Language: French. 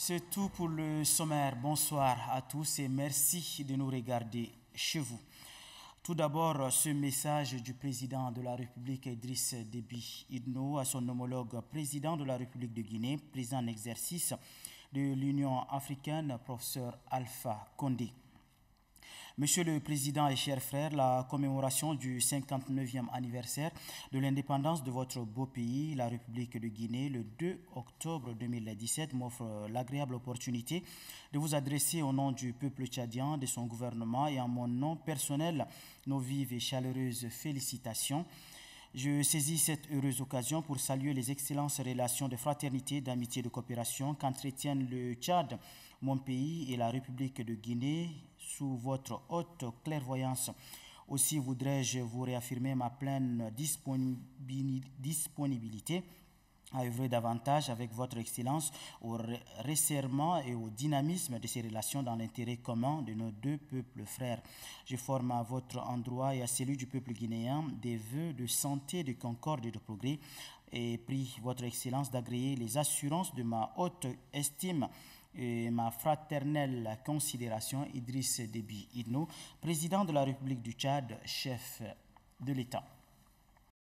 C'est tout pour le sommaire. Bonsoir à tous et merci de nous regarder chez vous. Tout d'abord, ce message du président de la République, Idriss Déby Idno, à son homologue président de la République de Guinée, président en exercice de l'Union africaine, professeur Alpha Condé. Monsieur le Président et chers frères, la commémoration du 59e anniversaire de l'indépendance de votre beau pays, la République de Guinée, le 2 octobre 2017, m'offre l'agréable opportunité de vous adresser au nom du peuple tchadien, de son gouvernement et en mon nom personnel nos vives et chaleureuses félicitations. Je saisis cette heureuse occasion pour saluer les excellentes relations de fraternité, d'amitié et de coopération qu'entretiennent le Tchad, mon pays et la République de Guinée sous votre haute clairvoyance. Aussi voudrais-je vous réaffirmer ma pleine disponibilité à œuvrer davantage avec votre Excellence au resserrement et au dynamisme de ces relations dans l'intérêt commun de nos deux peuples frères. Je forme à votre endroit et à celui du peuple guinéen des vœux de santé, de concorde et de progrès et prie votre Excellence d'agréer les assurances de ma haute estime et ma fraternelle considération Idriss Déby Idno, président de la République du Tchad, chef de l'État.